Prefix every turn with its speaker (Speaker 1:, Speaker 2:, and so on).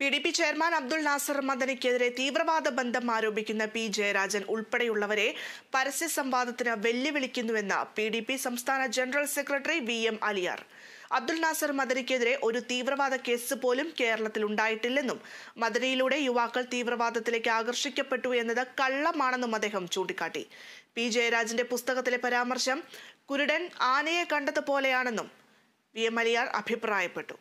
Speaker 1: P D P chairman Abdul Nasar മദനിക്കെതിരെ തീവ്രവാദ ബന്ധം ആരോപിക്കുന്ന പി ജയരാജൻ ഉൾപ്പെടെയുള്ളവരെ പരസ്യ സംവാദത്തിന് വെല്ലുവിളിക്കുന്നുവെന്ന് പി ഡി പി സംസ്ഥാന general secretary V M Aliyar Abdul Nasar മദനിക്കെതിരെ ഒരു തീവ്രവാദ കേസ് പോലും കേരളത്തിൽ ഉണ്ടായിട്ടില്ലെന്നും മദനിയിലൂടെ യുവാക്കൾ തീവ്രവാദത്തിലേക്ക് ആകർഷിക്കപ്പെട്ടു എന്നത് കള്ളമാണെന്നും അദ്ദേഹം ചൂണ്ടിക്കാട്ടി പി ജയരാജന്റെ പുസ്തകത്തിലെ പരാമർശം കുരുടൻ ആനയെ കണ്ടതുപോലെയാണെന്നും വി എം അലിയാർ അഭിപ്രായപ്പെട്ടു